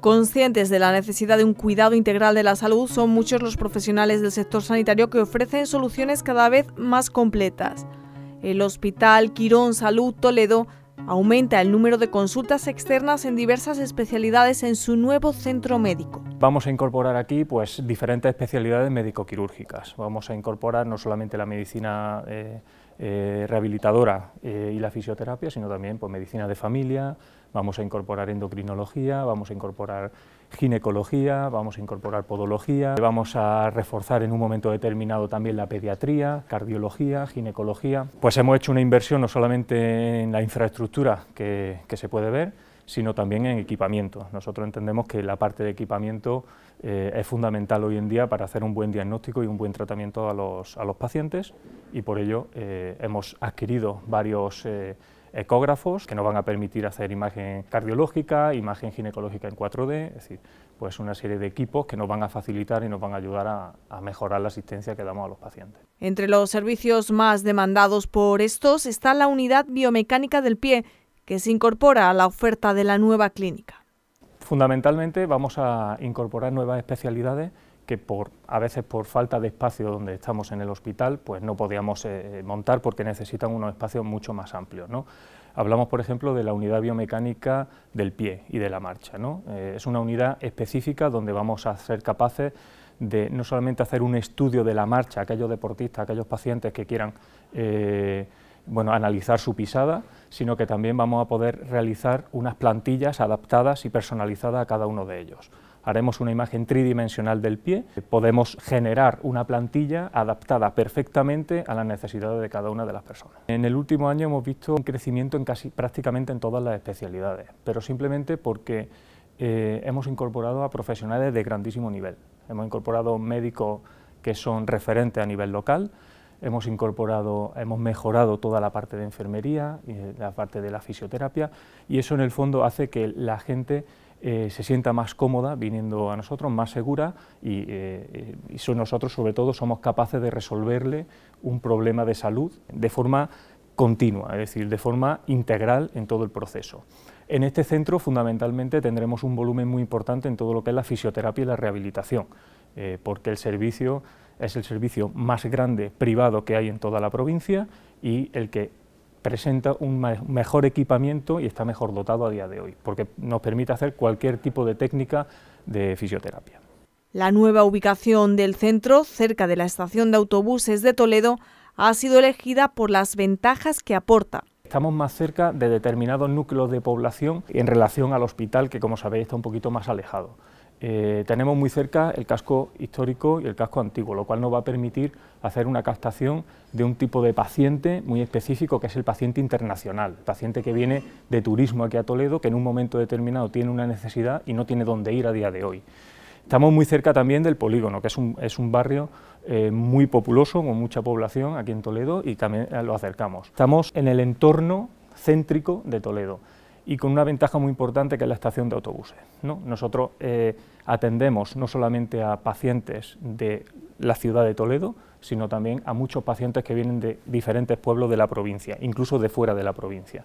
Conscientes de la necesidad de un cuidado integral de la salud, son muchos los profesionales del sector sanitario que ofrecen soluciones cada vez más completas. El Hospital Quirón Salud Toledo aumenta el número de consultas externas en diversas especialidades en su nuevo centro médico vamos a incorporar aquí pues, diferentes especialidades médico-quirúrgicas. Vamos a incorporar no solamente la medicina eh, eh, rehabilitadora eh, y la fisioterapia, sino también pues, medicina de familia, vamos a incorporar endocrinología, vamos a incorporar ginecología, vamos a incorporar podología, vamos a reforzar en un momento determinado también la pediatría, cardiología, ginecología. Pues hemos hecho una inversión no solamente en la infraestructura que se puede ver, sino también en equipamiento. Nosotros entendemos que la parte de equipamiento eh, es fundamental hoy en día para hacer un buen diagnóstico y un buen tratamiento a los, pacientes y por ello eh, hemos adquirido varios eh, ecógrafos que nos van a permitir hacer imagen cardiológica, imagen ginecológica en 4D, es decir, pues una serie de equipos que nos van a facilitar y nos van a ayudar a, a, mejorar la asistencia que damos a los pacientes. Entre los servicios más demandados por estos está la unidad biomecánica del pie, que se incorpora a la oferta de la nueva clínica. Fundamentalmente vamos a incorporar nuevas especialidades que por, a veces por falta de espacio donde estamos en el hospital, pues no podíamos eh, montar porque necesitan unos espacios mucho más amplios. Hablamos, por ejemplo, de la unidad biomecánica del pie y de la marcha. Eh, es una unidad específica donde vamos a ser capaces de no solamente hacer un estudio de la marcha, aquellos deportistas, aquellos pacientes que quieran... Eh, bueno, analizar su pisada, sino que también vamos a poder realizar unas plantillas adaptadas y personalizadas a cada uno de ellos. Haremos una imagen tridimensional del pie, podemos generar una plantilla adaptada perfectamente a las necesidades de cada una de las personas. En el último año hemos visto un crecimiento en casi prácticamente en todas las especialidades, pero simplemente porque eh, hemos incorporado a profesionales de grandísimo nivel. Hemos incorporado médicos que son referentes a nivel local, hemos incorporado, hemos mejorado toda la parte de enfermería, y eh, la parte de la fisioterapia y eso en el fondo hace que la gente eh, se sienta más cómoda viniendo a nosotros, más segura y, eh, nosotros sobre todo somos capaces de resolverle un problema de salud de forma continua, es decir, de forma integral en todo el proceso. En este centro fundamentalmente tendremos un volumen muy importante en todo lo que es la fisioterapia y la rehabilitación. Eh, porque el servicio es el servicio más grande privado que hay en toda la provincia y el que presenta un mejor equipamiento y está mejor dotado a día de hoy, porque nos permite hacer cualquier tipo de técnica de fisioterapia. La nueva ubicación del centro, cerca de la estación de autobuses de Toledo, ha sido elegida por las ventajas que aporta. Estamos más cerca de determinados núcleos de población en relación al hospital, que como sabéis está un poquito más alejado. Eh, tenemos muy cerca el casco histórico y el casco antiguo, lo cual nos va a permitir hacer una captación de un tipo de paciente muy específico, que es el paciente internacional, paciente que viene de turismo aquí a Toledo, que en un momento determinado tiene una necesidad y no tiene dónde ir a día de hoy. Estamos muy cerca también del polígono, que es un, barrio eh, muy populoso, con mucha población aquí en Toledo, y también eh, lo acercamos. Estamos en el entorno céntrico de Toledo y con una ventaja muy importante que es la estación de autobuses. Nosotros eh, atendemos no solamente a pacientes de la ciudad de Toledo, sino también a muchos pacientes que vienen de diferentes pueblos de la provincia, incluso de fuera de la provincia.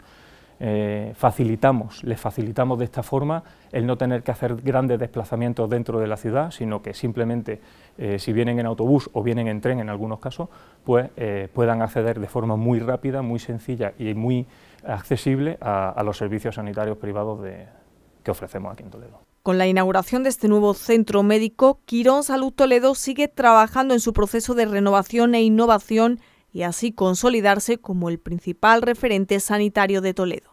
Eh, facilitamos, les facilitamos de esta forma el no tener que hacer grandes desplazamientos dentro de la ciudad, sino que simplemente eh, si vienen en autobús o vienen en tren en algunos casos, pues eh, puedan acceder de forma muy rápida, muy sencilla y muy accesible a, los servicios sanitarios privados que ofrecemos aquí en Toledo. Con la inauguración de este nuevo centro médico, Quirón Salud Toledo sigue trabajando en su proceso de renovación e innovación y así consolidarse como el principal referente sanitario de Toledo.